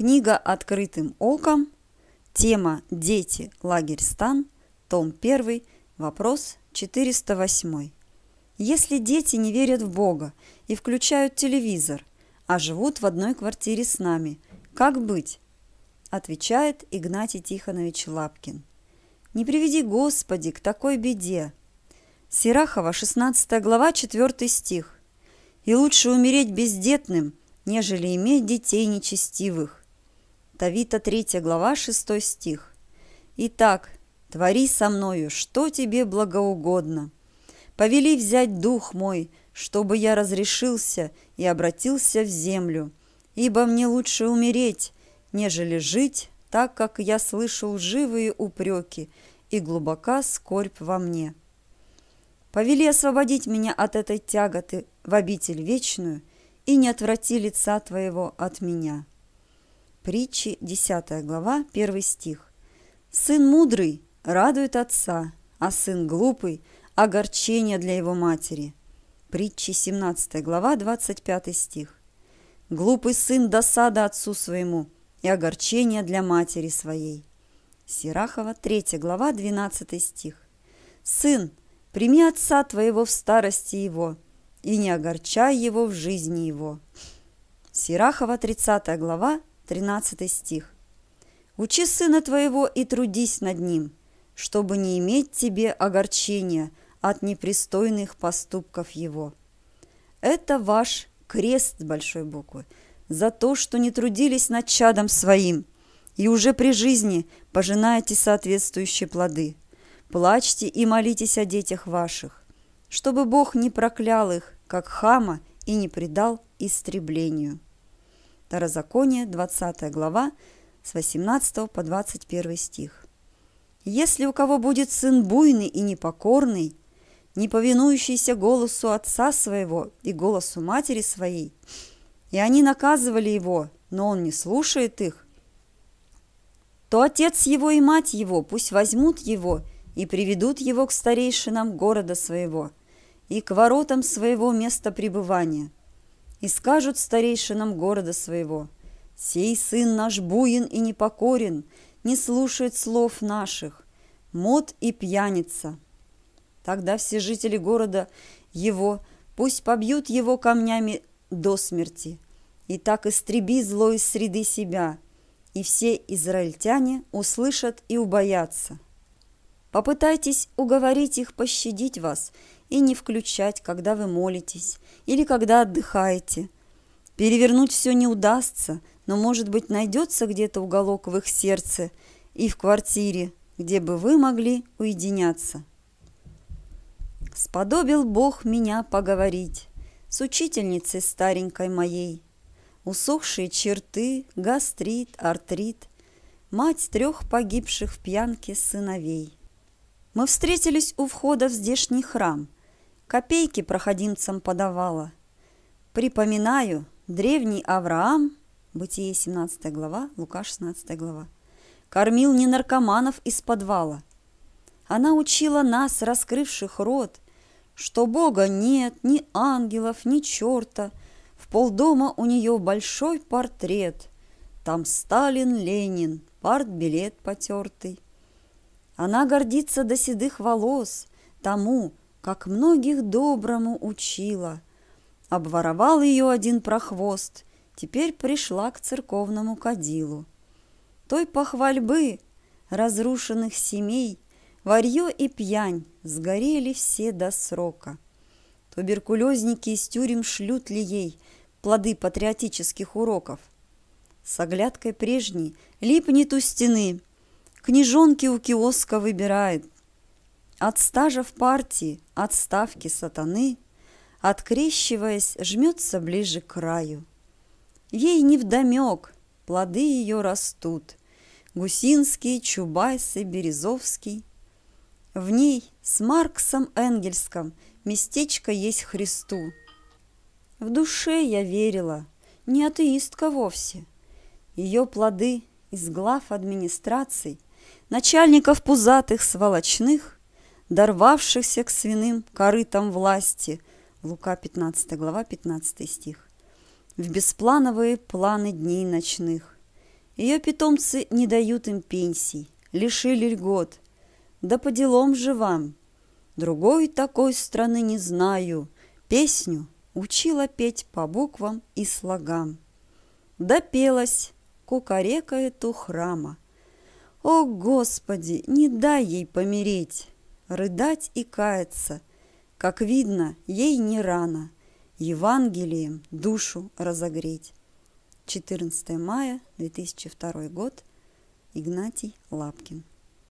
Книга «Открытым оком». Тема «Дети. Лагерь Стан». Том 1. Вопрос 408. Если дети не верят в Бога и включают телевизор, а живут в одной квартире с нами, как быть? Отвечает Игнатий Тихонович Лапкин. Не приведи, Господи, к такой беде. Сирахова, 16 глава, 4 стих. И лучше умереть бездетным, нежели иметь детей нечестивых. Тавита 3 глава 6 стих. Итак, твори со мною, что тебе благоугодно. Повели взять дух мой, чтобы я разрешился и обратился в землю, ибо мне лучше умереть, нежели жить, так как я слышал живые упреки и глубока скорбь во мне. Повели освободить меня от этой тяготы в обитель вечную и не отврати лица Твоего от меня». Притчи, 10 глава, 1 стих. «Сын мудрый радует отца, а сын глупый – огорчение для его матери». Притчи, 17 глава, 25 стих. «Глупый сын – досада отцу своему и огорчение для матери своей». Сирахова, 3 глава, 12 стих. «Сын, прими отца твоего в старости его, и не огорчай его в жизни его». Сирахова, 30 глава, 13 стих. «Учи сына твоего и трудись над ним, чтобы не иметь тебе огорчения от непристойных поступков его». Это ваш крест с большой буквы за то, что не трудились над чадом своим, и уже при жизни пожинаете соответствующие плоды. Плачьте и молитесь о детях ваших, чтобы Бог не проклял их, как хама, и не предал истреблению. Второзаконие, 20 глава, с 18 по 21 стих. «Если у кого будет сын буйный и непокорный, не повинующийся голосу отца своего и голосу матери своей, и они наказывали его, но он не слушает их, то отец его и мать его пусть возьмут его и приведут его к старейшинам города своего и к воротам своего места пребывания» и скажут старейшинам города своего, «Сей сын наш буин и непокорен, не слушает слов наших, мод и пьяница». Тогда все жители города его пусть побьют его камнями до смерти, и так истреби зло из среды себя, и все израильтяне услышат и убоятся. Попытайтесь уговорить их пощадить вас и не включать, когда вы молитесь или когда отдыхаете. Перевернуть все не удастся, но, может быть, найдется где-то уголок в их сердце и в квартире, где бы вы могли уединяться. Сподобил Бог меня поговорить с учительницей старенькой моей. Усохшие черты, гастрит, артрит, мать трех погибших в пьянке сыновей. Мы встретились у входа в здешний храм – копейки проходимцам подавала. Припоминаю, древний Авраам, Бытие 17 глава, Лука 16 глава, кормил не наркоманов из подвала. Она учила нас, раскрывших рот, что Бога нет, ни ангелов, ни черта. В полдома у нее большой портрет. Там Сталин, Ленин, партбилет потертый. Она гордится до седых волос, тому, как многих доброму учила. Обворовал ее один прохвост, теперь пришла к церковному кадилу. Той похвальбы разрушенных семей варьё и пьянь сгорели все до срока. Туберкулезники из тюрем шлют ли ей плоды патриотических уроков? С оглядкой прежней липнет у стены, книжонки у киоска выбирает – от стажа в партии, от ставки сатаны, Открещиваясь, жмется ближе к краю. Ей не в невдомек, плоды ее растут, Гусинский, Чубайсы, Березовский. В ней с Марксом Энгельском Местечко есть Христу. В душе я верила, не атеистка вовсе. Ее плоды из глав администраций, начальников пузатых сволочных, дорвавшихся к свиным корытам власти. Лука 15 глава 15 стих. В бесплановые планы дней ночных. Ее питомцы не дают им пенсий, лишили льгот. Да по делам же вам. Другой такой страны не знаю. Песню учила петь по буквам и слогам. Допелась, кукарекает у храма. О, Господи, не дай ей помереть! рыдать и каяться. Как видно, ей не рано Евангелием душу разогреть. 14 мая 2002 год. Игнатий Лапкин.